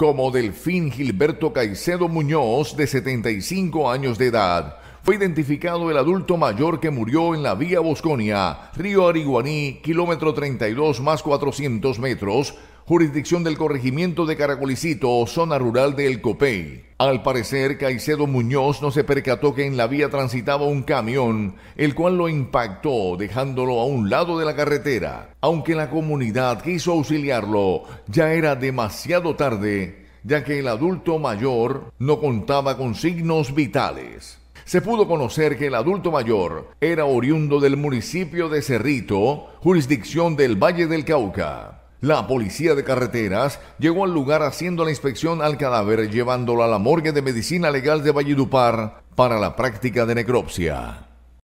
como Delfín Gilberto Caicedo Muñoz, de 75 años de edad. Fue identificado el adulto mayor que murió en la vía Bosconia, Río Ariguaní, kilómetro 32 más 400 metros, jurisdicción del corregimiento de Caracolicito zona rural de El Copey. Al parecer, Caicedo Muñoz no se percató que en la vía transitaba un camión, el cual lo impactó dejándolo a un lado de la carretera. Aunque la comunidad quiso auxiliarlo, ya era demasiado tarde, ya que el adulto mayor no contaba con signos vitales se pudo conocer que el adulto mayor era oriundo del municipio de Cerrito, jurisdicción del Valle del Cauca. La policía de carreteras llegó al lugar haciendo la inspección al cadáver, llevándolo a la morgue de medicina legal de Valledupar para la práctica de necropsia.